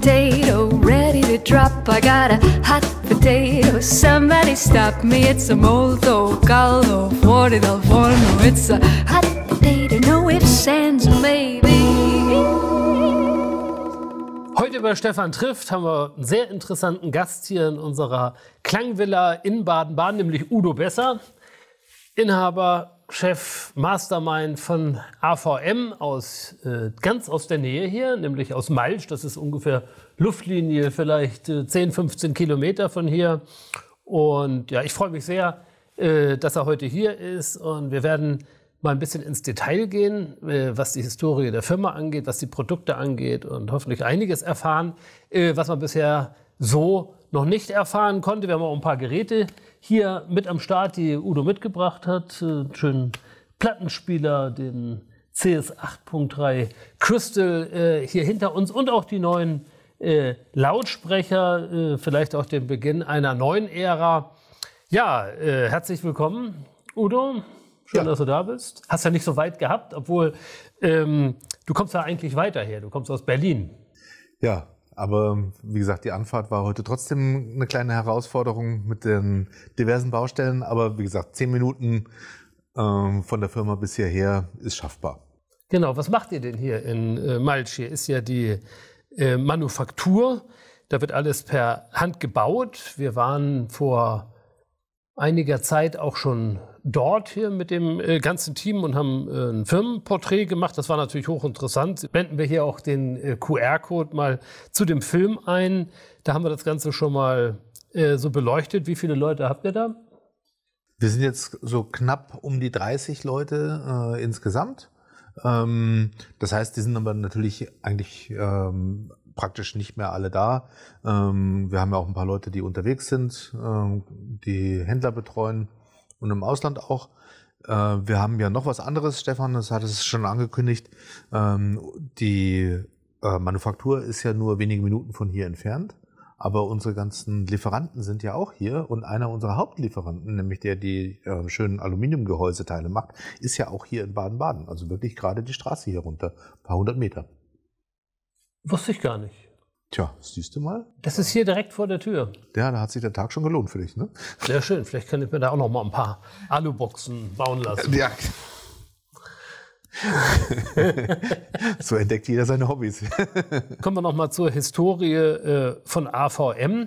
potato ready to drop. I got a hot potato. Somebody stop me. It's a molto caldo, fuori dal forno. It's a hot potato, no ifs, ands, maybe. Heute bei Stefan trifft haben wir einen sehr interessanten Gast hier in unserer Klangvilla in Baden-Baden, nämlich Udo Besser, Inhaber Chef Mastermind von AVM aus äh, ganz aus der Nähe hier, nämlich aus Malsch. Das ist ungefähr Luftlinie, vielleicht äh, 10, 15 Kilometer von hier. Und ja, ich freue mich sehr, äh, dass er heute hier ist. Und wir werden mal ein bisschen ins Detail gehen, äh, was die Historie der Firma angeht, was die Produkte angeht und hoffentlich einiges erfahren, äh, was man bisher so noch nicht erfahren konnte. Wir haben auch ein paar Geräte hier mit am Start, die Udo mitgebracht hat. Einen äh, schönen Plattenspieler, den CS 8.3 Crystal äh, hier hinter uns und auch die neuen äh, Lautsprecher, äh, vielleicht auch den Beginn einer neuen Ära. Ja, äh, herzlich willkommen, Udo. Schön, ja. dass du da bist. Hast ja nicht so weit gehabt, obwohl ähm, du kommst ja eigentlich weiter her. Du kommst aus Berlin. Ja, aber wie gesagt, die Anfahrt war heute trotzdem eine kleine Herausforderung mit den diversen Baustellen. Aber wie gesagt, zehn Minuten ähm, von der Firma bis hierher ist schaffbar. Genau, was macht ihr denn hier in äh, Malch? Hier Ist ja die äh, Manufaktur. Da wird alles per Hand gebaut. Wir waren vor einiger Zeit auch schon dort hier mit dem äh, ganzen Team und haben äh, ein Firmenporträt gemacht. Das war natürlich hochinteressant. Blenden wir hier auch den äh, QR-Code mal zu dem Film ein. Da haben wir das Ganze schon mal so beleuchtet. Wie viele Leute habt ihr da? Wir sind jetzt so knapp um die 30 Leute äh, insgesamt. Ähm, das heißt, die sind aber natürlich eigentlich ähm, praktisch nicht mehr alle da. Ähm, wir haben ja auch ein paar Leute, die unterwegs sind, ähm, die Händler betreuen und im Ausland auch. Äh, wir haben ja noch was anderes, Stefan, das hat es schon angekündigt. Ähm, die äh, Manufaktur ist ja nur wenige Minuten von hier entfernt. Aber unsere ganzen Lieferanten sind ja auch hier und einer unserer Hauptlieferanten, nämlich der, die äh, schönen Aluminiumgehäuseteile macht, ist ja auch hier in Baden-Baden. Also wirklich gerade die Straße hier runter, ein paar hundert Meter. Wusste ich gar nicht. Tja, siehst du mal. Das ist hier direkt vor der Tür. Ja, da hat sich der Tag schon gelohnt für dich, ne? Sehr schön. Vielleicht kann ich mir da auch noch mal ein paar Aluboxen bauen lassen. Ja. so entdeckt jeder seine Hobbys. Kommen wir noch mal zur Historie äh, von AVM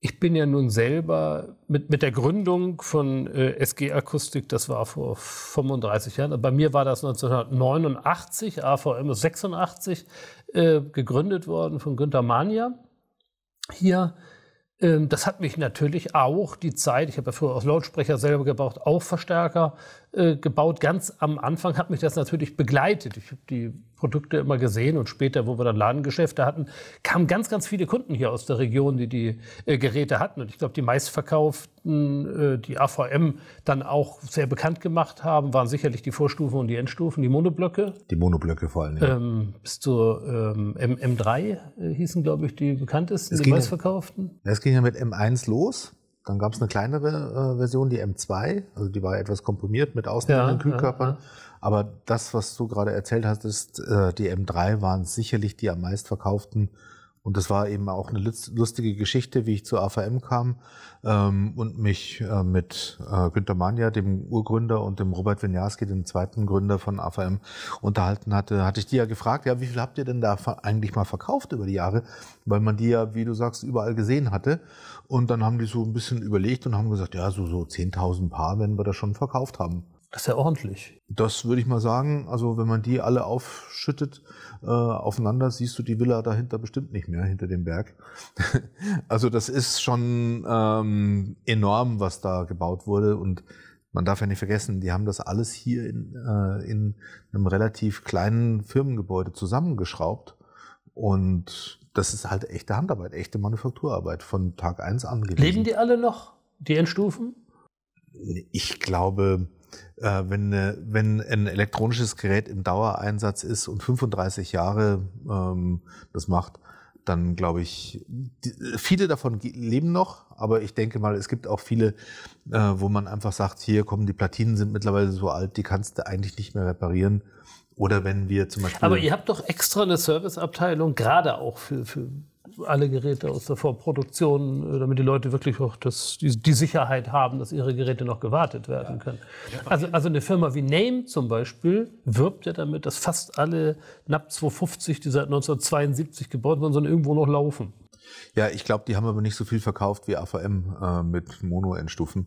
ich bin ja nun selber mit, mit der Gründung von äh, SG Akustik, das war vor 35 Jahren, bei mir war das 1989, AVM ist 86, äh, gegründet worden von Günter Mania hier. Ähm, das hat mich natürlich auch die Zeit, ich habe ja früher auch Lautsprecher selber gebraucht, auch Verstärker äh, gebaut. Ganz am Anfang hat mich das natürlich begleitet. Ich habe die Produkte immer gesehen und später, wo wir dann Ladengeschäfte hatten, kamen ganz, ganz viele Kunden hier aus der Region, die die äh, Geräte hatten. Und ich glaube, die meistverkauften, äh, die AVM dann auch sehr bekannt gemacht haben, waren sicherlich die Vorstufen und die Endstufen, die Monoblöcke. Die Monoblöcke vor allem, ja. Ähm, bis zur ähm, M 3 äh, hießen, glaube ich, die bekanntesten, es die meistverkauften. es ging ja mit M1 los. Dann gab es eine kleinere äh, Version, die M2, also die war etwas komprimiert mit außenliegenden ja, Kühlkörpern. Ja, ja. Aber das, was du gerade erzählt hast, ist, äh, die M3 waren sicherlich die am meist verkauften und das war eben auch eine lustige Geschichte, wie ich zur AVM kam ähm, und mich äh, mit äh, Günter Mania, dem Urgründer, und dem Robert Winiarski, dem zweiten Gründer von AVM, unterhalten hatte. Hatte ich die ja gefragt, ja, wie viel habt ihr denn da eigentlich mal verkauft über die Jahre? Weil man die ja, wie du sagst, überall gesehen hatte. Und dann haben die so ein bisschen überlegt und haben gesagt, ja, so, so 10.000 Paar werden wir da schon verkauft haben. Das ist ja ordentlich. Das würde ich mal sagen. Also, wenn man die alle aufschüttet äh, aufeinander, siehst du die Villa dahinter bestimmt nicht mehr, hinter dem Berg. also, das ist schon ähm, enorm, was da gebaut wurde. Und man darf ja nicht vergessen, die haben das alles hier in, äh, in einem relativ kleinen Firmengebäude zusammengeschraubt. Und das ist halt echte Handarbeit, echte Manufakturarbeit von Tag 1 an. Gewesen. Leben die alle noch, die Endstufen? Ich glaube, äh, wenn, eine, äh, wenn ein elektronisches Gerät im Dauereinsatz ist und 35 Jahre ähm, das macht, dann glaube ich, die, äh, viele davon leben noch, aber ich denke mal, es gibt auch viele, äh, wo man einfach sagt, hier kommen die Platinen sind mittlerweile so alt, die kannst du eigentlich nicht mehr reparieren. Oder wenn wir zum Beispiel. Aber ihr habt doch extra eine Serviceabteilung, gerade auch für, für alle Geräte aus der Vorproduktion, äh, damit die Leute wirklich auch das, die, die Sicherheit haben, dass ihre Geräte noch gewartet werden können. Also, also eine Firma wie Name zum Beispiel wirbt ja damit, dass fast alle NAP 250, die seit 1972 gebaut wurden, sondern irgendwo noch laufen. Ja, ich glaube, die haben aber nicht so viel verkauft wie AVM äh, mit Mono-Endstufen.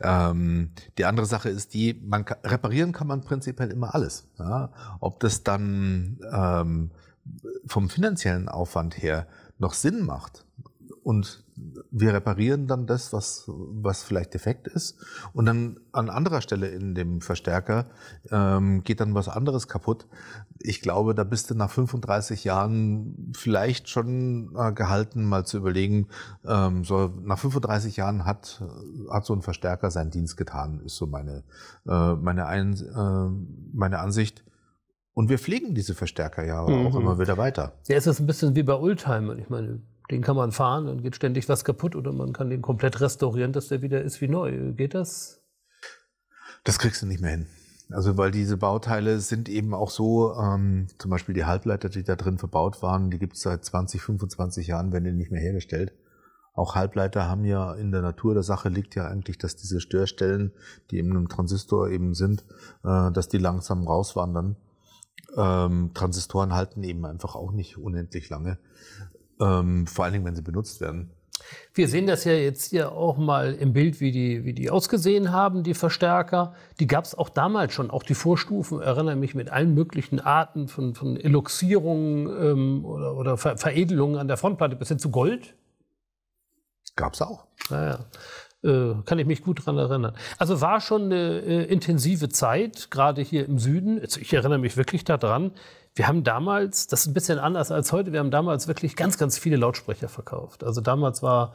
Ähm, die andere Sache ist die, man kann, reparieren kann man prinzipiell immer alles. Ja? Ob das dann ähm, vom finanziellen Aufwand her noch Sinn macht. Und wir reparieren dann das, was, was vielleicht defekt ist. Und dann an anderer Stelle in dem Verstärker ähm, geht dann was anderes kaputt. Ich glaube, da bist du nach 35 Jahren vielleicht schon äh, gehalten, mal zu überlegen, ähm, so, nach 35 Jahren hat, hat so ein Verstärker seinen Dienst getan, ist so meine, äh, meine, Ein, äh, meine Ansicht. Und wir pflegen diese Verstärker ja mhm. auch immer wieder weiter. Ja, es ist ein bisschen wie bei Oldtimer. Ich meine, den kann man fahren, dann geht ständig was kaputt oder man kann den komplett restaurieren, dass der wieder ist wie neu. Geht das? Das kriegst du nicht mehr hin. Also weil diese Bauteile sind eben auch so, ähm, zum Beispiel die Halbleiter, die da drin verbaut waren, die gibt es seit 20, 25 Jahren, werden die nicht mehr hergestellt. Auch Halbleiter haben ja in der Natur der Sache liegt ja eigentlich, dass diese Störstellen, die in einem Transistor eben sind, äh, dass die langsam rauswandern ähm, Transistoren halten eben einfach auch nicht unendlich lange, ähm, vor allen Dingen, wenn sie benutzt werden. Wir sehen das ja jetzt hier auch mal im Bild, wie die, wie die ausgesehen haben, die Verstärker. Die gab es auch damals schon, auch die Vorstufen, erinnere mich, mit allen möglichen Arten von, von Eluxierungen ähm, oder, oder Ver Veredelungen an der Frontplatte bis hin zu Gold. Gab es auch. Naja. Äh, kann ich mich gut daran erinnern. Also war schon eine äh, intensive Zeit, gerade hier im Süden. Ich erinnere mich wirklich daran. Wir haben damals, das ist ein bisschen anders als heute, wir haben damals wirklich ganz, ganz viele Lautsprecher verkauft. Also damals war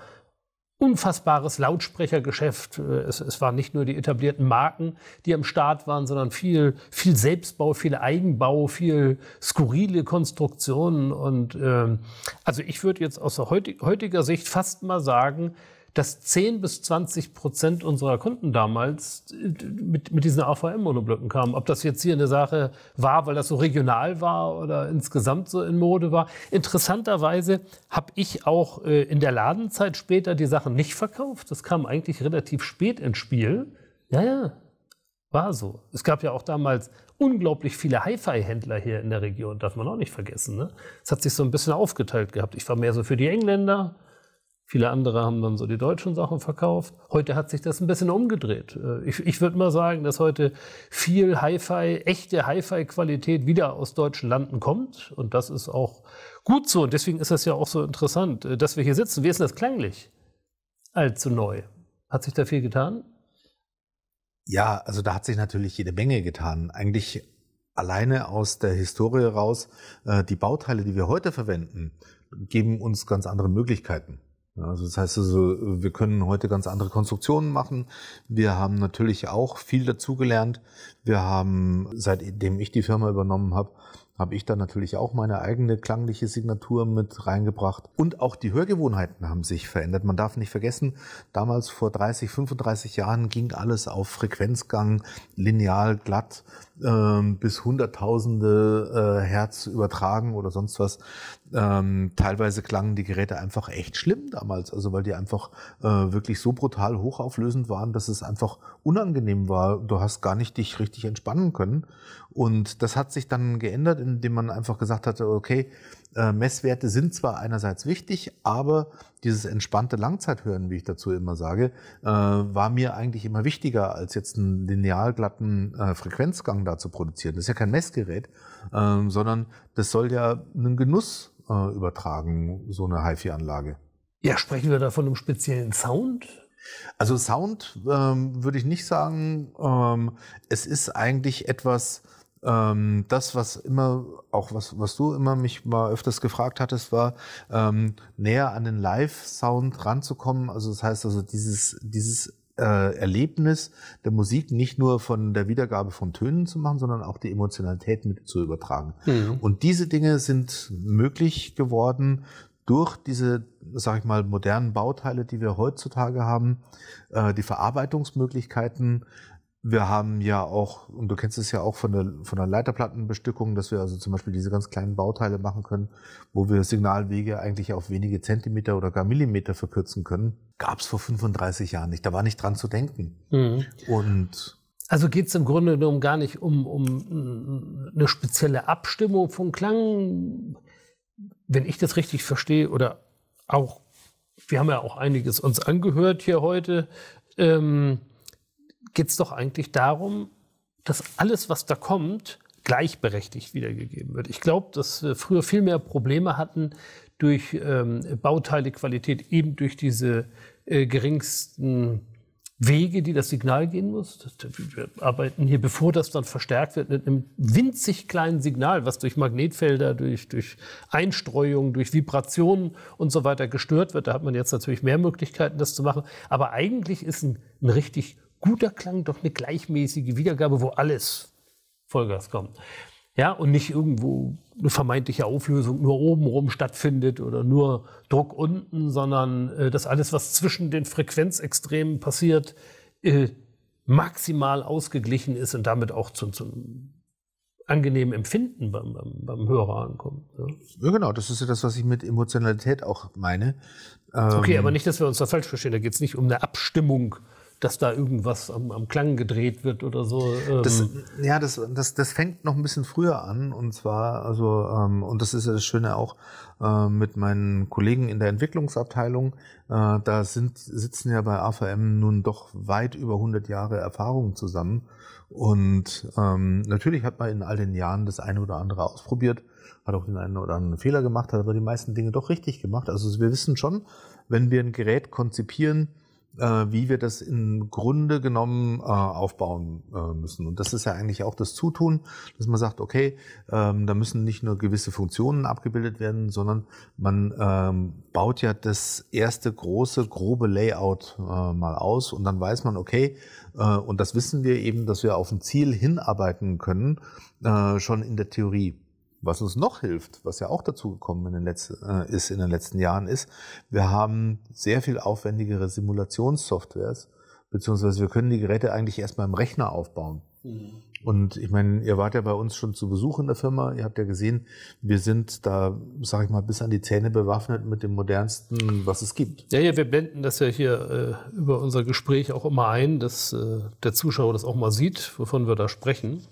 unfassbares Lautsprechergeschäft. Äh, es, es waren nicht nur die etablierten Marken, die am Start waren, sondern viel, viel Selbstbau, viel Eigenbau, viel skurrile Konstruktionen. Und ähm, also ich würde jetzt aus heutiger Sicht fast mal sagen, dass 10 bis 20 Prozent unserer Kunden damals äh, mit, mit diesen AVM-Monoblöcken kamen. Ob das jetzt hier eine Sache war, weil das so regional war oder insgesamt so in Mode war. Interessanterweise habe ich auch äh, in der Ladenzeit später die Sachen nicht verkauft. Das kam eigentlich relativ spät ins Spiel. Ja, ja, war so. Es gab ja auch damals unglaublich viele Hi-Fi-Händler hier in der Region, darf man auch nicht vergessen. Ne? Es hat sich so ein bisschen aufgeteilt gehabt. Ich war mehr so für die Engländer Viele andere haben dann so die deutschen Sachen verkauft. Heute hat sich das ein bisschen umgedreht. Äh, ich, ich würde mal sagen, dass heute viel Hi-Fi, echte Hi-Fi-Qualität wieder aus deutschen Landen kommt. Und das ist auch gut so. Und deswegen ist das ja auch so interessant, äh, dass wir hier sitzen. Wie ist denn das klanglich? Allzu neu. Hat sich da viel getan? Ja, also da hat sich natürlich jede Menge getan. Eigentlich alleine aus der Historie raus, äh, die Bauteile, die wir heute verwenden, geben uns ganz andere Möglichkeiten. Also das heißt also, wir können heute ganz andere Konstruktionen machen. Wir haben natürlich auch viel dazugelernt. Wir haben, seitdem ich die Firma übernommen habe, habe ich da natürlich auch meine eigene klangliche Signatur mit reingebracht. Und auch die Hörgewohnheiten haben sich verändert. Man darf nicht vergessen, damals vor 30, 35 Jahren ging alles auf Frequenzgang, lineal, glatt ähm, bis Hunderttausende äh, Hertz übertragen oder sonst was. Ähm, teilweise klangen die Geräte einfach echt schlimm damals, also weil die einfach äh, wirklich so brutal hochauflösend waren, dass es einfach unangenehm war. Du hast gar nicht dich richtig entspannen können. Und das hat sich dann geändert, indem man einfach gesagt hatte, okay, äh, Messwerte sind zwar einerseits wichtig, aber dieses entspannte Langzeithören, wie ich dazu immer sage, äh, war mir eigentlich immer wichtiger, als jetzt einen linear glatten äh, Frequenzgang da zu produzieren. Das ist ja kein Messgerät, ähm, sondern das soll ja einen Genuss äh, übertragen, so eine HiFi-Anlage. Ja, sprechen wir da von einem speziellen Sound? Also Sound ähm, würde ich nicht sagen. Ähm, es ist eigentlich etwas, ähm, das, was immer, auch was, was du immer mich mal öfters gefragt hattest, war, ähm, näher an den Live-Sound ranzukommen. Also das heißt also, dieses, dieses äh, Erlebnis der Musik nicht nur von der Wiedergabe von Tönen zu machen, sondern auch die Emotionalität mit zu übertragen. Mhm. Und diese Dinge sind möglich geworden durch diese, sag ich mal, modernen Bauteile, die wir heutzutage haben, äh, die Verarbeitungsmöglichkeiten, wir haben ja auch, und du kennst es ja auch von der, von der Leiterplattenbestückung, dass wir also zum Beispiel diese ganz kleinen Bauteile machen können, wo wir Signalwege eigentlich auf wenige Zentimeter oder gar Millimeter verkürzen können. Gab es vor 35 Jahren nicht. Da war nicht dran zu denken. Mhm. Und also geht es im Grunde genommen gar nicht um, um eine spezielle Abstimmung von Klang. Wenn ich das richtig verstehe, oder auch, wir haben ja auch einiges uns angehört hier heute. Ähm, geht es doch eigentlich darum, dass alles, was da kommt, gleichberechtigt wiedergegeben wird. Ich glaube, dass wir früher viel mehr Probleme hatten durch ähm, Bauteilequalität, eben durch diese äh, geringsten Wege, die das Signal gehen muss. Wir arbeiten hier, bevor das dann verstärkt wird, mit einem winzig kleinen Signal, was durch Magnetfelder, durch, durch Einstreuung, durch Vibrationen und so weiter gestört wird. Da hat man jetzt natürlich mehr Möglichkeiten, das zu machen. Aber eigentlich ist ein, ein richtig guter Klang, doch eine gleichmäßige Wiedergabe, wo alles Vollgas kommt. Ja, und nicht irgendwo eine vermeintliche Auflösung nur oben rum stattfindet oder nur Druck unten, sondern äh, dass alles, was zwischen den Frequenzextremen passiert, äh, maximal ausgeglichen ist und damit auch zum zu angenehmen Empfinden beim, beim, beim Hörer ankommt. Ja. ja. genau, das ist ja das, was ich mit Emotionalität auch meine. Ähm okay, aber nicht, dass wir uns da falsch verstehen. Da geht es nicht um eine Abstimmung dass da irgendwas am, am Klang gedreht wird oder so. Das, ähm. ja, das, das, das fängt noch ein bisschen früher an und zwar, also, ähm, und das ist ja das Schöne auch äh, mit meinen Kollegen in der Entwicklungsabteilung, äh, da sind, sitzen ja bei AVM nun doch weit über 100 Jahre Erfahrung zusammen und ähm, natürlich hat man in all den Jahren das eine oder andere ausprobiert, hat auch den einen oder anderen Fehler gemacht, hat aber die meisten Dinge doch richtig gemacht. Also wir wissen schon, wenn wir ein Gerät konzipieren, äh, wie wir das im Grunde genommen äh, aufbauen äh, müssen. Und das ist ja eigentlich auch das Zutun, dass man sagt, okay, ähm, da müssen nicht nur gewisse Funktionen abgebildet werden, sondern man ähm, baut ja das erste große, grobe Layout mal aus und dann weiß man, okay, und das wissen wir eben, dass wir auf ein Ziel hinarbeiten können, schon in der Theorie. Was uns noch hilft, was ja auch dazu gekommen in letzten, äh, ist in den letzten Jahren, ist, wir haben sehr viel aufwendigere Simulationssoftwares, beziehungsweise wir können die Geräte eigentlich erstmal im Rechner aufbauen. Mhm. Und ich meine, ihr wart ja bei uns schon zu Besuch in der Firma, ihr habt ja gesehen, wir sind da, sag ich mal, bis an die Zähne bewaffnet mit dem modernsten, was es gibt. Ja, ja, wir blenden das ja hier äh, über unser Gespräch auch immer ein, dass äh, der Zuschauer das auch mal sieht, wovon wir da sprechen.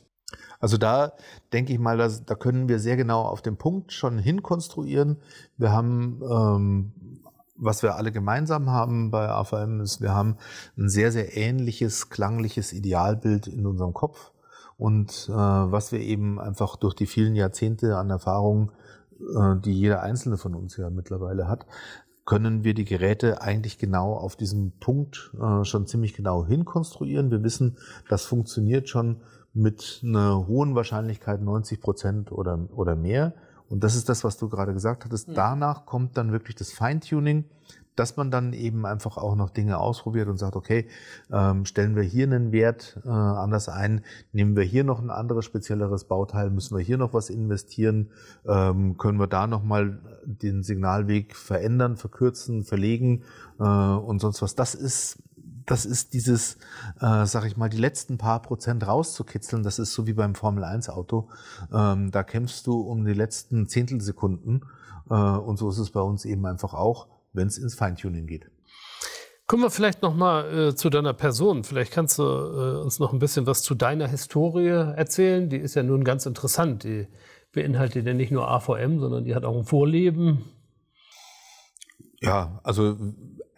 Also da denke ich mal, dass, da können wir sehr genau auf den Punkt schon hinkonstruieren. Wir haben, ähm, was wir alle gemeinsam haben bei AVM, ist, wir haben ein sehr, sehr ähnliches klangliches Idealbild in unserem Kopf. Und äh, was wir eben einfach durch die vielen Jahrzehnte an Erfahrungen, äh, die jeder einzelne von uns ja mittlerweile hat, können wir die Geräte eigentlich genau auf diesem Punkt äh, schon ziemlich genau hinkonstruieren. Wir wissen, das funktioniert schon mit einer hohen Wahrscheinlichkeit 90 Prozent oder, oder mehr. Und das ist das, was du gerade gesagt hattest. Ja. Danach kommt dann wirklich das Feintuning, dass man dann eben einfach auch noch Dinge ausprobiert und sagt, okay, ähm, stellen wir hier einen Wert äh, anders ein, nehmen wir hier noch ein anderes spezielleres Bauteil, müssen wir hier noch was investieren, ähm, können wir da nochmal den Signalweg verändern, verkürzen, verlegen äh, und sonst was. Das ist das ist dieses, äh, sag ich mal, die letzten paar Prozent rauszukitzeln. Das ist so wie beim Formel-1-Auto. Ähm, da kämpfst du um die letzten Zehntelsekunden. Äh, und so ist es bei uns eben einfach auch, wenn es ins Feintuning geht. Kommen wir vielleicht nochmal äh, zu deiner Person. Vielleicht kannst du äh, uns noch ein bisschen was zu deiner Historie erzählen. Die ist ja nun ganz interessant. Die beinhaltet ja nicht nur AVM, sondern die hat auch ein Vorleben. Ja, also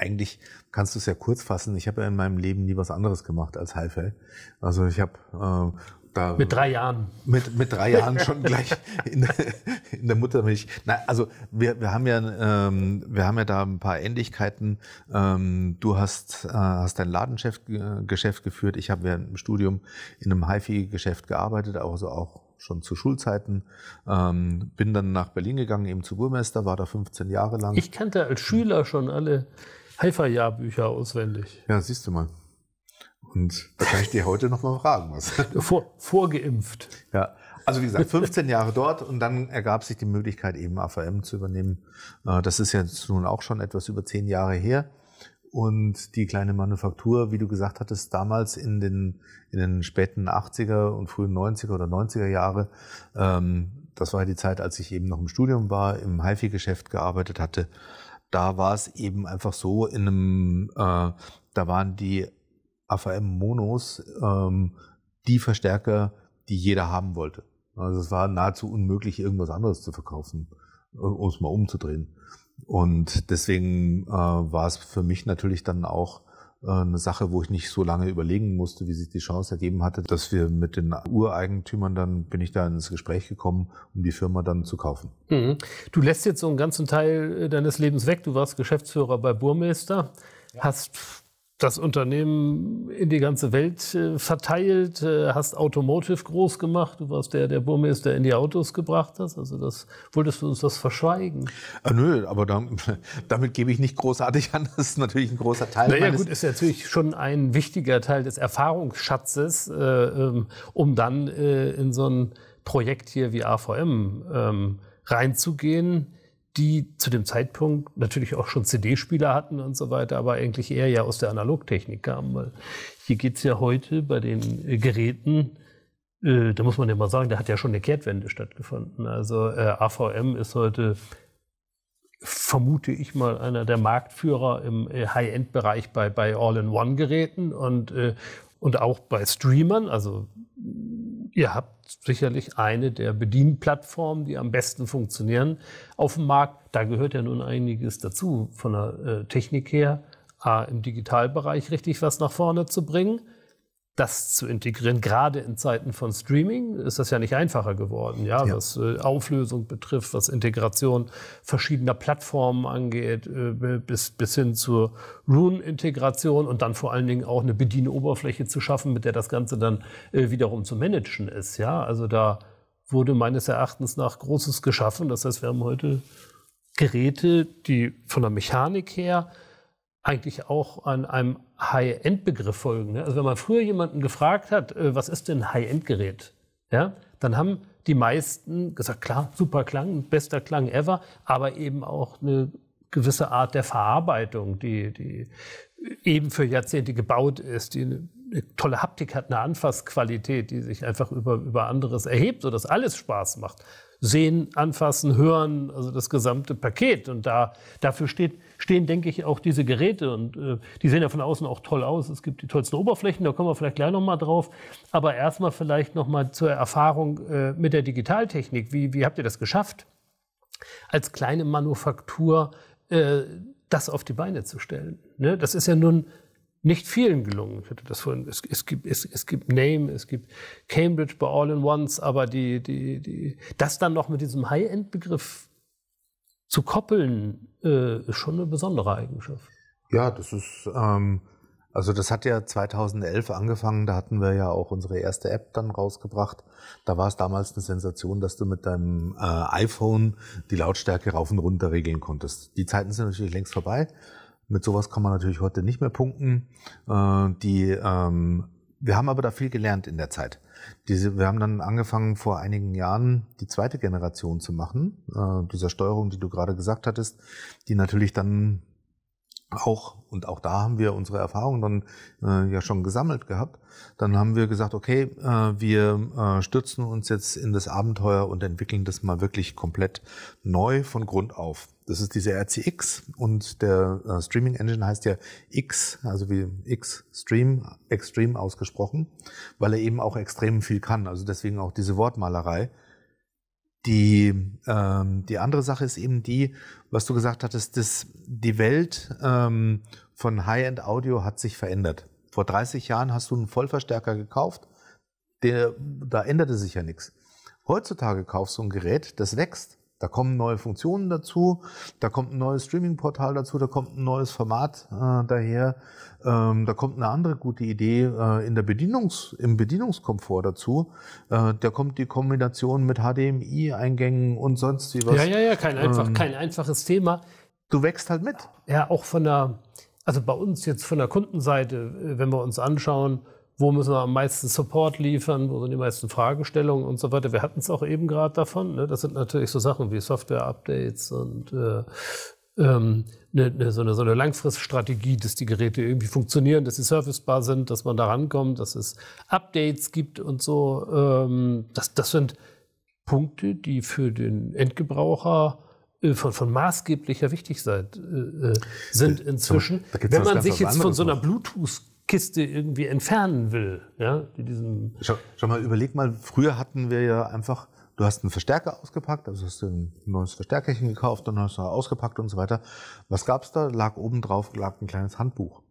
eigentlich kannst du es ja kurz fassen. Ich habe ja in meinem Leben nie was anderes gemacht als Heilfeld. Also ich habe äh, da mit drei Jahren. Mit, mit drei Jahren schon gleich in der, in der Muttermilch. Na, also wir, wir haben ja ähm, wir haben ja da ein paar Ähnlichkeiten. Ähm, du hast äh, hast dein Ladengeschäft äh, geführt. Ich habe während dem Studium in einem HiFi-Geschäft gearbeitet, also auch schon zu Schulzeiten. Ähm, bin dann nach Berlin gegangen, eben zu Burmester, war da 15 Jahre lang. Ich kannte als Schüler schon alle Haifa-Jahrbücher auswendig. Ja, siehst du mal. Und da kann ich dir heute nochmal fragen, was. Vor, vorgeimpft. Ja. Also wie gesagt, 15 Jahre dort und dann ergab sich die Möglichkeit, eben AVM zu übernehmen. Äh, das ist jetzt nun auch schon etwas über zehn Jahre her. Und die kleine Manufaktur, wie du gesagt hattest, damals in den, in den späten 80er und frühen 90er oder 90er Jahre, ähm, das war die Zeit, als ich eben noch im Studium war, im HIFI-Geschäft gearbeitet hatte, da war es eben einfach so in einem, äh, da waren die AVM Monos ähm, die Verstärker, die jeder haben wollte. Also es war nahezu unmöglich, irgendwas anderes zu verkaufen, äh, um es mal umzudrehen. Und deswegen äh, war es für mich natürlich dann auch äh, eine Sache, wo ich nicht so lange überlegen musste, wie sich die Chance ergeben hatte, dass wir mit den Ureigentümern dann bin ich da ins Gespräch gekommen, um die Firma dann zu kaufen. Mhm. Du lässt jetzt so einen ganzen Teil äh, deines Lebens weg. Du warst Geschäftsführer bei Burmester, ja. hast das Unternehmen in die ganze Welt äh, verteilt, äh, hast Automotive groß gemacht, du warst der, der Bumme der in die Autos gebracht hast. Also das wolltest du uns das verschweigen. Ah, nö, aber da, damit gebe ich nicht großartig an. Das ist natürlich ein großer Teil. Naja, gut, ist natürlich schon ein wichtiger Teil des Erfahrungsschatzes, äh, ähm, um dann in so ein Projekt hier wie AVM ähm, reinzugehen die zu dem Zeitpunkt natürlich auch schon CD-Spieler hatten und so weiter, aber eigentlich eher ja aus der Analogtechnik kamen, weil hier geht es ja heute bei den äh, Geräten, äh, da muss man ja mal sagen, da hat ja schon eine Kehrtwende stattgefunden. Also äh, AVM ist heute, vermute ich mal, einer der Marktführer im äh, High-End-Bereich bei, bei All-in-One-Geräten und, äh, und auch bei Streamern, also ihr habt sicherlich eine der Bedienplattformen, die am besten funktionieren auf dem Markt. Da gehört ja nun einiges dazu von der äh, Technik her, A, im Digitalbereich richtig was nach vorne zu bringen das zu integrieren. Gerade in Zeiten von Streaming ist das ja nicht einfacher geworden, ja, ja. was äh, Auflösung betrifft, was Integration verschiedener Plattformen angeht, äh, bis, bis hin zur Rune-Integration und dann vor allen Dingen auch eine Bedienoberfläche zu schaffen, mit der das Ganze dann äh, wiederum zu managen ist, ja. Also da wurde meines Erachtens nach Großes geschaffen. Das heißt, wir haben heute Geräte, die von der Mechanik her eigentlich auch an einem High-End-Begriff folgen. Ne? Also wenn man früher jemanden gefragt hat, äh, was ist denn ein High-End-Gerät, ja, dann haben die meisten gesagt, klar, super Klang, bester Klang ever, aber eben auch eine gewisse Art der Verarbeitung, die, die eben für Jahrzehnte gebaut ist, die eine, eine tolle Haptik hat, eine Anfassqualität, die sich einfach über, über anderes erhebt, sodass alles Spaß macht sehen, anfassen, hören, also das gesamte Paket. Und da, dafür steht, stehen, denke ich, auch diese Geräte. Und äh, die sehen ja von außen auch toll aus. Es gibt die tollsten Oberflächen, da kommen wir vielleicht gleich nochmal drauf. Aber erstmal vielleicht nochmal zur Erfahrung äh, mit der Digitaltechnik. Wie, wie habt ihr das geschafft, als kleine Manufaktur äh, das auf die Beine zu stellen? Ne? Das ist ja nun nicht vielen gelungen. Ich hatte das vorhin, es, es, gibt, es, es gibt Name, es gibt Cambridge bei All in Ones, aber die, die, die, das dann noch mit diesem High-End-Begriff zu koppeln, äh, ist schon eine besondere Eigenschaft. Ja, das ist, ähm, also das hat ja 2011 angefangen, da hatten wir ja auch unsere erste App dann rausgebracht. Da war es damals eine Sensation, dass du mit deinem äh, iPhone die Lautstärke rauf und runter regeln konntest. Die Zeiten sind natürlich längst vorbei, mit sowas kann man natürlich heute nicht mehr punkten. Äh, die, ähm, wir haben aber da viel gelernt in der Zeit. Diese, wir haben dann angefangen, vor einigen Jahren die zweite Generation zu machen, äh, dieser Steuerung, die du gerade gesagt hattest, die natürlich dann auch, und auch da haben wir unsere Erfahrungen dann äh, ja schon gesammelt gehabt, dann haben wir gesagt, okay, äh, wir äh, stürzen uns jetzt in das Abenteuer und entwickeln das mal wirklich komplett neu von Grund auf. Das ist diese RCX und der äh, Streaming Engine heißt ja X, also wie X Stream, Extreme ausgesprochen, weil er eben auch extrem viel kann. Also deswegen auch diese Wortmalerei. Die, ähm, die andere Sache ist eben die, was du gesagt hattest, dass die Welt ähm, von High-End-Audio hat sich verändert. Vor 30 Jahren hast du einen Vollverstärker gekauft, der, da änderte sich ja nichts. Heutzutage kaufst du ein Gerät, das wächst. Da kommen neue Funktionen dazu, da kommt ein neues Streaming-Portal dazu, da kommt ein neues Format äh, daher, ähm, da kommt eine andere gute Idee äh, in der Bedienungs-, im Bedienungskomfort dazu. Äh, da kommt die Kombination mit HDMI-Eingängen und sonst wie was. Ja, ja, ja, kein, einfach, ähm, kein einfaches Thema. Du wächst halt mit. Ja, auch von der, also bei uns jetzt von der Kundenseite, äh, wenn wir uns anschauen, wo müssen wir am meisten Support liefern, wo sind die meisten Fragestellungen und so weiter. Wir hatten es auch eben gerade davon. Ne? Das sind natürlich so Sachen wie Software-Updates und äh, ähm, ne, ne, so, eine, so eine Langfriststrategie, dass die Geräte irgendwie funktionieren, dass sie servicebar sind, dass man da rankommt, dass es Updates gibt und so. Ähm, das, das sind Punkte, die für den Endgebraucher äh, von, von maßgeblicher Wichtigkeit äh, äh sind inzwischen. Wenn man sich jetzt von so einer Bluetooth Kiste irgendwie entfernen will. Ja, die diesen schau, schau mal, überleg mal, früher hatten wir ja einfach du hast einen Verstärker ausgepackt, also hast du ein neues Verstärkerchen gekauft und hast du ausgepackt und so weiter. Was gab's da? Lag oben drauf, lag ein kleines Handbuch.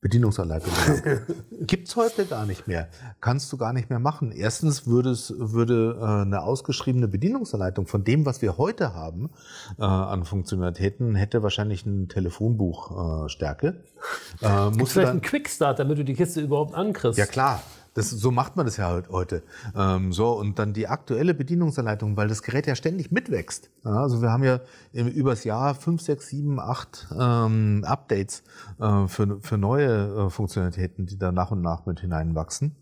Bedienungsanleitung. Gibt's heute gar nicht mehr. Kannst du gar nicht mehr machen. Erstens würde es, würde äh, eine ausgeschriebene Bedienungsanleitung von dem, was wir heute haben äh, an Funktionalitäten, hätte wahrscheinlich ein Telefonbuch äh, Stärke. Äh, musst vielleicht dann, einen Quickstart, damit du die Kiste überhaupt ankriegst. Ja klar. Das, so macht man das ja halt heute. Ähm, so, und dann die aktuelle Bedienungsanleitung, weil das Gerät ja ständig mitwächst. Ja, also wir haben ja im, übers Jahr fünf, sechs, sieben, acht ähm, Updates äh, für, für neue äh, Funktionalitäten, die da nach und nach mit hineinwachsen.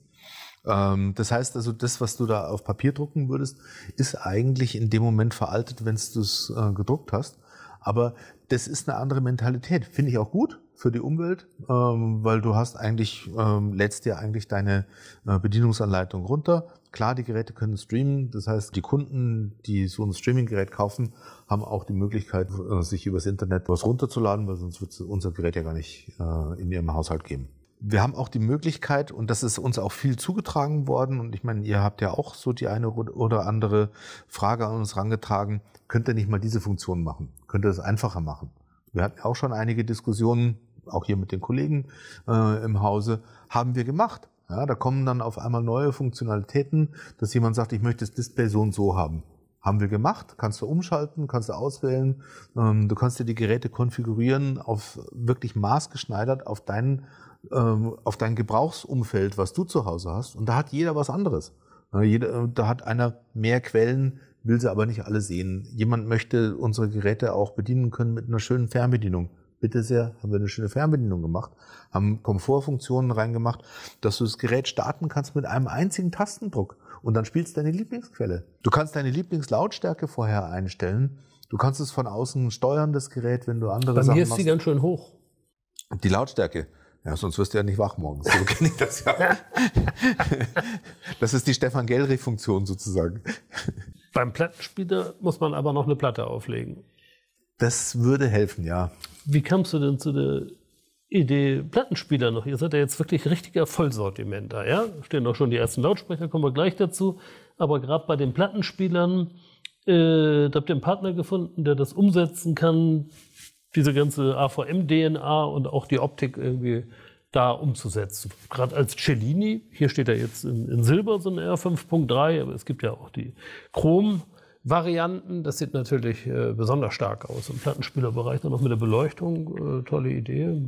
Ähm, das heißt also, das, was du da auf Papier drucken würdest, ist eigentlich in dem Moment veraltet, wenn du es äh, gedruckt hast. Aber das ist eine andere Mentalität. Finde ich auch gut für die Umwelt, ähm, weil du hast eigentlich, ähm, lädst dir eigentlich deine äh, Bedienungsanleitung runter. Klar, die Geräte können streamen, das heißt, die Kunden, die so ein Streaming-Gerät kaufen, haben auch die Möglichkeit, äh, sich übers Internet was runterzuladen, weil sonst wird es unser Gerät ja gar nicht äh, in ihrem Haushalt geben. Wir haben auch die Möglichkeit, und das ist uns auch viel zugetragen worden, und ich meine, ihr habt ja auch so die eine oder andere Frage an uns rangetragen, könnt ihr nicht mal diese Funktion machen? Könnt ihr das einfacher machen? Wir hatten auch schon einige Diskussionen, auch hier mit den Kollegen äh, im Hause, haben wir gemacht. Ja, da kommen dann auf einmal neue Funktionalitäten, dass jemand sagt, ich möchte das Display so und so haben. Haben wir gemacht, kannst du umschalten, kannst du auswählen, ähm, du kannst dir die Geräte konfigurieren, auf wirklich maßgeschneidert auf dein, ähm, auf dein Gebrauchsumfeld, was du zu Hause hast. Und da hat jeder was anderes. Jeder, äh, da hat einer mehr Quellen, will sie aber nicht alle sehen. Jemand möchte unsere Geräte auch bedienen können mit einer schönen Fernbedienung bitte sehr, haben wir eine schöne Fernbedienung gemacht, haben Komfortfunktionen reingemacht, dass du das Gerät starten kannst mit einem einzigen Tastendruck und dann spielst du deine Lieblingsquelle. Du kannst deine Lieblingslautstärke vorher einstellen. Du kannst es von außen steuern, das Gerät, wenn du andere Bei Sachen machst. ist machst. die ganz schön hoch. Die Lautstärke. Ja, sonst wirst du ja nicht wach morgens. So kenne ich das ja. das ist die Stefan Gellrich-Funktion sozusagen. Beim Plattenspieler muss man aber noch eine Platte auflegen. Das würde helfen, ja. Wie kamst du denn zu der Idee Plattenspieler noch? Ihr seid ja jetzt wirklich richtiger Vollsortimenter, ja? Stehen auch schon die ersten Lautsprecher, kommen wir gleich dazu. Aber gerade bei den Plattenspielern, äh, da habt ihr einen Partner gefunden, der das umsetzen kann, diese ganze AVM-DNA und auch die Optik irgendwie da umzusetzen. Gerade als Cellini, hier steht er jetzt in, in Silber, so ein R5.3, aber es gibt ja auch die Chrom- Varianten. Das sieht natürlich äh, besonders stark aus im Plattenspielerbereich. Dann noch mit der Beleuchtung, äh, tolle Idee.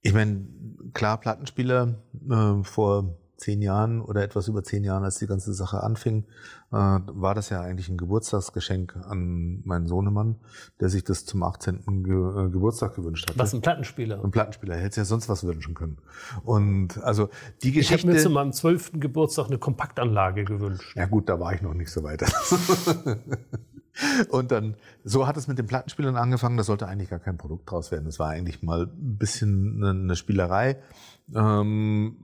Ich meine, klar, Plattenspieler äh, vor zehn Jahren oder etwas über zehn Jahren, als die ganze Sache anfing, äh, war das ja eigentlich ein Geburtstagsgeschenk an meinen Sohnemann, der sich das zum 18. Ge äh, Geburtstag gewünscht hat. Was ein Plattenspieler. Ein Plattenspieler, hätte ja sonst was wünschen können. Und also die Geschichte. Ich hätte mir zu meinem 12. Geburtstag eine Kompaktanlage gewünscht. Ja gut, da war ich noch nicht so weit. Und dann, so hat es mit den Plattenspielern angefangen. da sollte eigentlich gar kein Produkt draus werden. Das war eigentlich mal ein bisschen eine Spielerei. Ähm,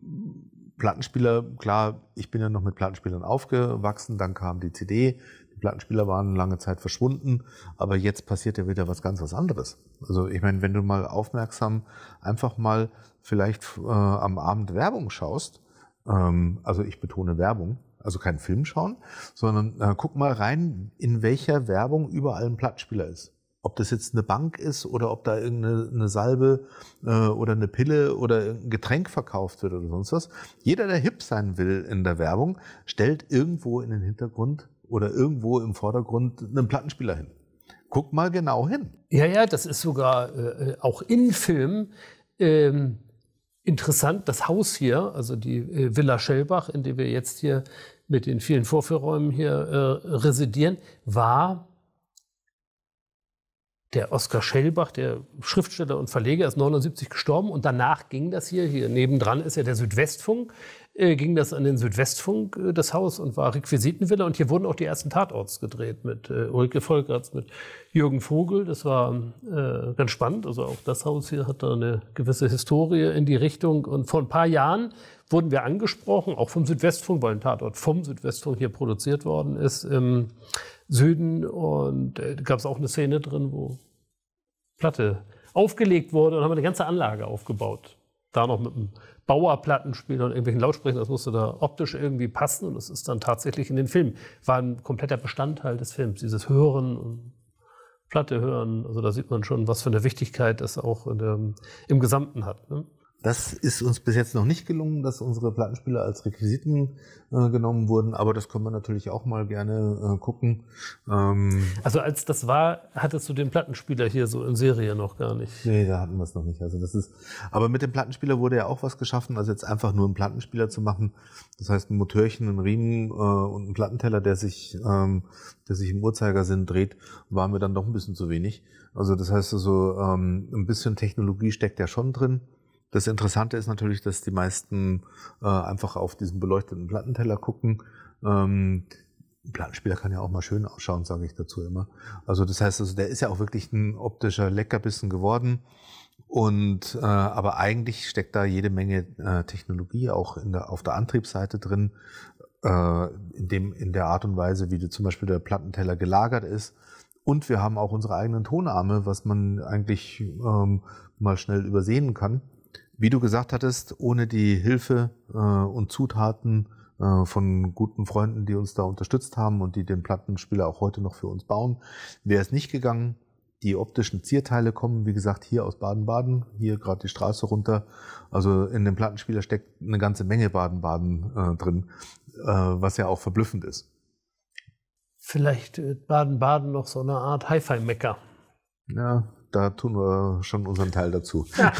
Plattenspieler, klar, ich bin ja noch mit Plattenspielern aufgewachsen, dann kam die CD, die Plattenspieler waren lange Zeit verschwunden, aber jetzt passiert ja wieder was ganz was anderes. Also ich meine, wenn du mal aufmerksam einfach mal vielleicht äh, am Abend Werbung schaust, ähm, also ich betone Werbung, also keinen Film schauen, sondern äh, guck mal rein, in welcher Werbung überall ein Plattenspieler ist ob das jetzt eine Bank ist oder ob da irgendeine Salbe äh, oder eine Pille oder ein Getränk verkauft wird oder sonst was. Jeder, der hip sein will in der Werbung, stellt irgendwo in den Hintergrund oder irgendwo im Vordergrund einen Plattenspieler hin. Guck mal genau hin. Ja, ja, das ist sogar äh, äh auch in Filmen ähm, interessant. Das Haus hier, also die äh, Villa Schellbach, in der wir jetzt hier mit den vielen Vorführräumen hier äh, residieren, war der Oskar Schellbach, der Schriftsteller und Verleger, ist 79 gestorben und danach ging das hier. Hier nebendran ist ja der Südwestfunk. Äh, ging das an den Südwestfunk, äh, das Haus, und war Requisitenvilla. Und hier wurden auch die ersten Tatorts gedreht mit äh, Ulrike Volkerts, mit Jürgen Vogel. Das war ganz spannend. Also auch das Haus hier hat da eine gewisse Historie in die Richtung. Und vor ein paar Jahren wurden wir angesprochen, auch vom Südwestfunk, weil ein Tatort vom Südwestfunk hier produziert worden ist, im Süden. Und da gab es auch eine Szene drin, wo Platte aufgelegt wurde und haben eine ganze Anlage aufgebaut. Da noch mit einem Bauerplattenspielern und irgendwelchen Lautsprechern. Das musste da optisch irgendwie passen und das ist dann tatsächlich in den Film. War ein kompletter Bestandteil des Films, dieses Hören und Platte hören. Also da sieht man schon, was für eine Wichtigkeit das auch der, im Gesamten hat. Ne? Das ist uns bis jetzt noch nicht gelungen, dass unsere Plattenspieler als Requisiten äh, genommen wurden, aber das können wir natürlich auch mal gerne äh, gucken. Ähm also als das war, hattest du den Plattenspieler hier so in Serie noch gar nicht. Nee, da hatten wir es noch nicht. Also das ist, aber mit dem Plattenspieler wurde ja auch was geschaffen, also jetzt einfach nur einen Plattenspieler zu machen. Das heißt, ein Motörchen, ein Riemen äh, und ein Plattenteller, der sich, ähm, der sich im Uhrzeigersinn dreht, waren mir dann doch ein bisschen zu wenig. Also das heißt also, ähm, ein bisschen Technologie steckt ja schon drin. Das Interessante ist natürlich, dass die meisten äh, einfach auf diesen beleuchteten Plattenteller gucken. Ähm, Plattenspieler kann ja auch mal schön ausschauen, sage ich dazu immer. Also das heißt, also der ist ja auch wirklich ein optischer Leckerbissen geworden. Und äh, aber eigentlich steckt da jede Menge äh, Technologie auch in der, auf der Antriebsseite drin, äh, in, dem, in der Art und Weise, wie die, zum Beispiel der Plattenteller gelagert ist. Und wir haben auch unsere eigenen Tonarme, was man eigentlich ähm, mal schnell übersehen kann. Wie du gesagt hattest, ohne die Hilfe äh, und Zutaten äh, von guten Freunden, die uns da unterstützt haben und die den Plattenspieler auch heute noch für uns bauen, wäre es nicht gegangen. Die optischen Zierteile kommen, wie gesagt, hier aus Baden-Baden, hier gerade die Straße runter. Also in dem Plattenspieler steckt eine ganze Menge Baden-Baden äh, drin, äh, was ja auch verblüffend ist. Vielleicht äh, Baden-Baden noch so eine Art Hi-Fi-Mecker. Ja, da tun wir schon unseren Teil dazu. Ja,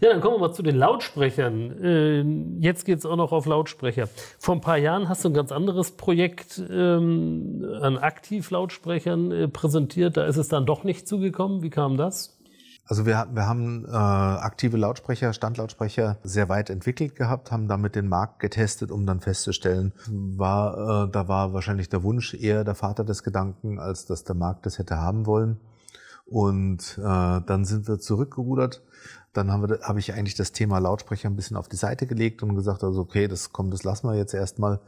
ja dann kommen wir mal zu den Lautsprechern. Äh, jetzt geht es auch noch auf Lautsprecher. Vor ein paar Jahren hast du ein ganz anderes Projekt ähm, an Aktivlautsprechern lautsprechern äh, präsentiert. Da ist es dann doch nicht zugekommen. Wie kam das? Also wir, wir haben äh, aktive Lautsprecher, Standlautsprecher sehr weit entwickelt gehabt, haben damit den Markt getestet, um dann festzustellen, war, äh, da war wahrscheinlich der Wunsch eher der Vater des Gedanken, als dass der Markt das hätte haben wollen. Und äh, dann sind wir zurückgerudert. Dann haben wir, habe ich eigentlich das Thema Lautsprecher ein bisschen auf die Seite gelegt und gesagt, also okay, das kommt, das lassen wir jetzt erstmal.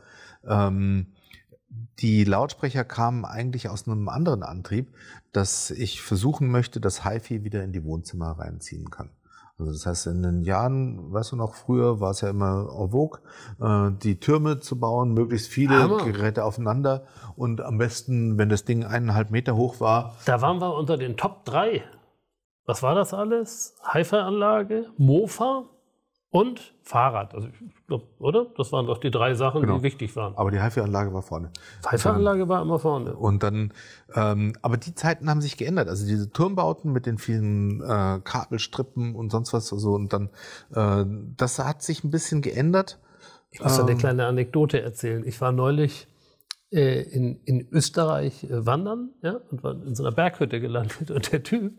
Ähm, die Lautsprecher kamen eigentlich aus einem anderen Antrieb, dass ich versuchen möchte, dass HiFi wieder in die Wohnzimmer reinziehen kann. Also das heißt, in den Jahren, weißt du noch, früher war es ja immer en vogue, äh, die Türme zu bauen, möglichst viele Hammer. Geräte aufeinander und am besten, wenn das Ding eineinhalb Meter hoch war. Da waren wir unter den Top 3. Was war das alles? Haifa-Anlage, Mofa, und Fahrrad. Also, ich glaub, oder? Das waren doch die drei Sachen, genau. die wichtig waren. Aber die HIFI-Anlage war vorne. HIFI-Anlage war immer vorne. Ähm, und dann, ähm, aber die Zeiten haben sich geändert. Also diese Turmbauten mit den vielen äh, Kabelstrippen und sonst was so und dann, äh, das hat sich ein bisschen geändert. Ich muss ähm, eine kleine Anekdote erzählen. Ich war neulich äh, in, in Österreich äh, wandern ja, und war in so einer Berghütte gelandet und der Typ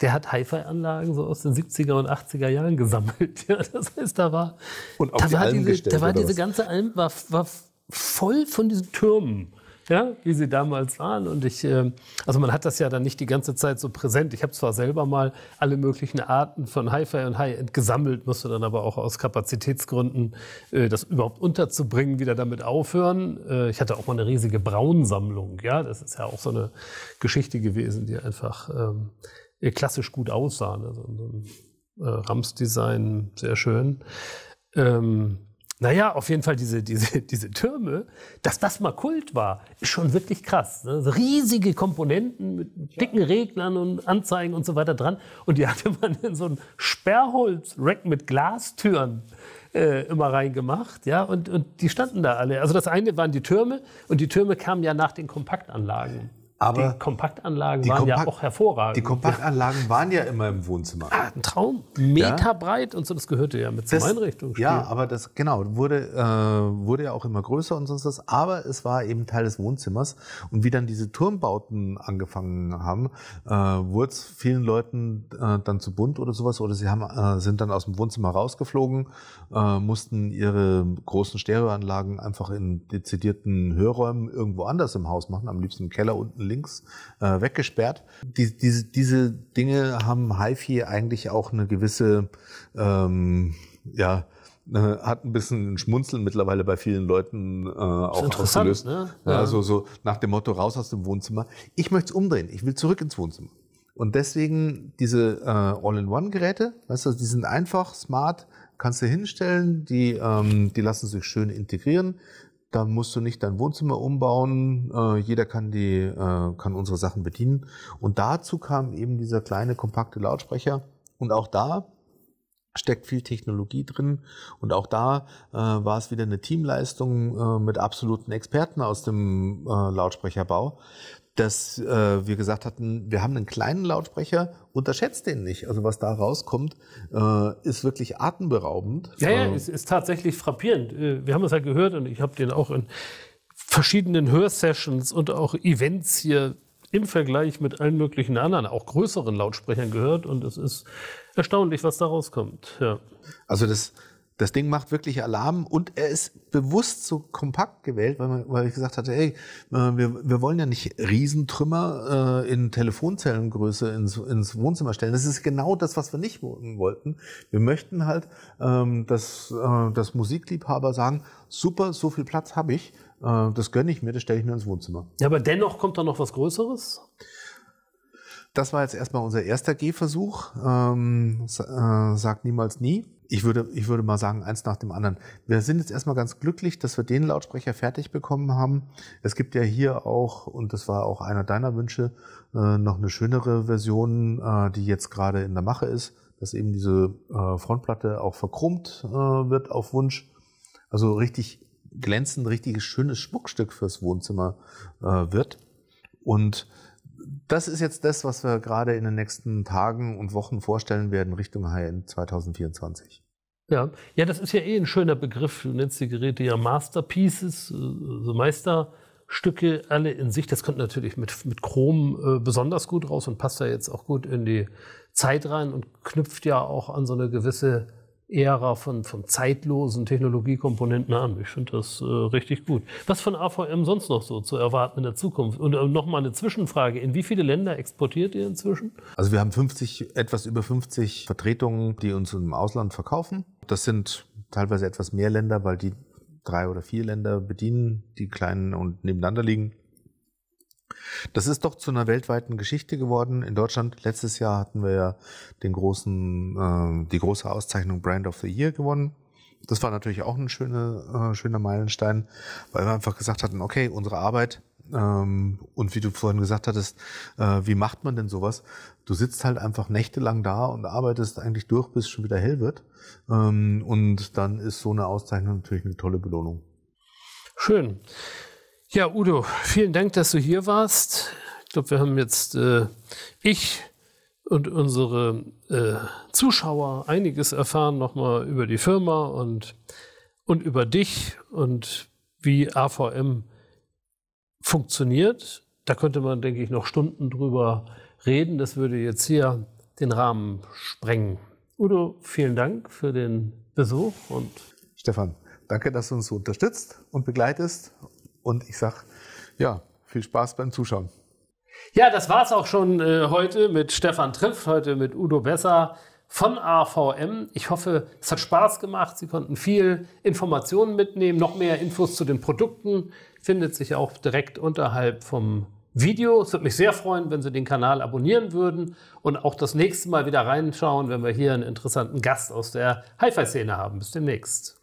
der hat Hi-Fi-Anlagen so aus den 70er und 80er Jahren gesammelt. Ja, das heißt, da war, und da die war, diese, da war diese ganze Alm war, war voll von diesen Türmen. Ja, wie sie damals waren. Und ich, ähm, also man hat das ja dann nicht die ganze Zeit so präsent. Ich habe zwar selber mal alle möglichen Arten von Hi-Fi und High-End gesammelt, musste dann aber auch aus Kapazitätsgründen äh, das überhaupt unterzubringen, wieder damit aufhören. Äh, ich hatte auch mal eine riesige Braunsammlung. Ja, das ist ja auch so eine Geschichte gewesen, die einfach ähm, äh, klassisch gut aussahen. Ne? Also so ein äh, Rams-Design, sehr schön. Ähm, naja, auf jeden Fall diese, diese, diese Türme, dass das mal Kult war, ist schon wirklich krass. Ne? riesige Komponenten mit dicken Reglern und Anzeigen und so weiter dran. Und die hatte man in so ein Sperrholz-Rack mit Glastüren äh, immer reingemacht. Ja? Und, und die standen da alle. Also das eine waren die Türme und die Türme kamen ja nach den Kompaktanlagen. Aber die Kompaktanlagen die waren Kompakt ja auch hervorragend. Die Kompaktanlagen waren ja immer im Wohnzimmer. Ah, ein Traum. Meter ja? breit und so, das gehörte ja mit zur Einrichtung. Ja, aber das, genau, wurde, äh, wurde ja auch immer größer und sonst was. Aber es war eben Teil des Wohnzimmers. Und wie dann diese Turmbauten angefangen haben, äh, wurde es vielen Leuten äh, dann zu bunt oder sowas. Oder sie haben, äh, sind dann aus dem Wohnzimmer rausgeflogen, äh, mussten ihre großen Stereoanlagen einfach in dezidierten Hörräumen irgendwo anders im Haus machen, am liebsten im Keller unten links äh, weggesperrt. Die, diese, diese Dinge haben HiFi eigentlich auch eine gewisse, ähm, ja, äh, hat ein bisschen ein Schmunzeln mittlerweile bei vielen Leuten äh, auch interessant, ausgelöst. Ne? Ja. Also so nach dem Motto raus aus dem Wohnzimmer. Ich möchte es umdrehen. Ich will zurück ins Wohnzimmer. Und deswegen diese äh, All-in-One-Geräte, weißt du, die sind einfach, smart, kannst du hinstellen, die, ähm, die lassen sich schön integrieren. Da musst du nicht dein Wohnzimmer umbauen, äh, jeder kann die, äh, kann unsere Sachen bedienen. Und dazu kam eben dieser kleine, kompakte Lautsprecher. Und auch da steckt viel Technologie drin. Und auch da äh, war es wieder eine Teamleistung äh, mit absoluten Experten aus dem äh, Lautsprecherbau, dass äh, wir gesagt hatten, wir haben einen kleinen Lautsprecher, unterschätzt den nicht. Also was da rauskommt, äh, ist wirklich atemberaubend. Ja, ja, ähm, es ist tatsächlich frappierend. Äh, wir haben es ja gehört und ich habe den auch in verschiedenen Hörsessions und auch Events hier im Vergleich mit allen möglichen anderen, auch größeren Lautsprechern gehört und es ist erstaunlich, was da rauskommt. Ja. Also das das Ding macht wirklich Alarm und er ist bewusst so kompakt gewählt, weil, man, weil ich gesagt hatte, hey, äh, wir, wir wollen ja nicht Riesentrümmer äh, in Telefonzellengröße ins, ins Wohnzimmer stellen. Das ist genau das, was wir nicht wollten. Wir möchten halt, ähm, dass, äh, dass Musikliebhaber sagen, super, so viel Platz habe ich, äh, das gönne ich mir, das stelle ich mir ins Wohnzimmer. Ja, aber dennoch kommt da noch was Größeres? Das war jetzt erstmal unser erster Gehversuch. Ähm, äh, sagt niemals nie ich würde, ich würde mal sagen, eins nach dem anderen. Wir sind jetzt erstmal ganz glücklich, dass wir den Lautsprecher fertig bekommen haben. Es gibt ja hier auch, und das war auch einer deiner Wünsche, äh, noch eine schönere Version, äh, die jetzt gerade in der Mache ist, dass eben diese äh, Frontplatte auch verkrummt wird auf Wunsch. Also richtig glänzend, richtiges schönes Schmuckstück fürs Wohnzimmer wird. Und das ist jetzt das, was wir gerade in den nächsten Tagen und Wochen vorstellen werden Richtung High-End 2024. Ja. ja, das ist ja eh ein schöner Begriff. Du nennst die Geräte ja Masterpieces, äh, so also Meisterstücke alle in sich. Das kommt natürlich mit, mit Chrom äh, besonders gut raus und passt da ja jetzt auch gut in die Zeit rein und knüpft ja auch an so eine gewisse Ära von, von zeitlosen Technologiekomponenten haben. Ich finde das äh, richtig gut. Was von AVM sonst noch so zu erwarten in der Zukunft? Und äh, nochmal eine Zwischenfrage. In wie viele Länder exportiert ihr inzwischen? Also wir haben 50, etwas über 50 Vertretungen, die uns im Ausland verkaufen. Das sind teilweise etwas mehr Länder, weil die drei oder vier Länder bedienen, die kleinen und nebeneinander liegen. Das ist doch zu einer weltweiten Geschichte geworden. In Deutschland letztes Jahr hatten wir ja den großen, äh, die große Auszeichnung Brand of the Year gewonnen. Das war natürlich auch ein schöner, äh, schöner Meilenstein, weil wir einfach gesagt hatten, okay, unsere Arbeit ähm, und wie du vorhin gesagt hattest, äh, wie macht man denn sowas? Du sitzt halt einfach nächtelang da und arbeitest eigentlich durch, bis es schon wieder hell wird. Ähm, und dann ist so eine Auszeichnung natürlich eine tolle Belohnung. Schön. Ja, Udo, vielen Dank, dass du hier warst. Ich glaube, wir haben jetzt äh, ich und unsere äh, Zuschauer einiges erfahren nochmal über die Firma und, und über dich und wie AVM funktioniert. Da könnte man, denke ich, noch Stunden drüber reden. Das würde jetzt hier den Rahmen sprengen. Udo, vielen Dank für den Besuch und Stefan, danke, dass du uns so unterstützt und begleitest und ich sage, ja, viel Spaß beim Zuschauen. Ja, das war es auch schon äh, heute mit Stefan Triff, heute mit Udo Besser von AVM. Ich hoffe, es hat Spaß gemacht. Sie konnten viel Informationen mitnehmen. Noch mehr Infos zu den Produkten findet sich auch direkt unterhalb vom Video. Es würde mich sehr freuen, wenn Sie den Kanal abonnieren würden und auch das nächste Mal wieder reinschauen, wenn wir hier einen interessanten Gast aus der Hi-Fi-Szene haben. Bis demnächst.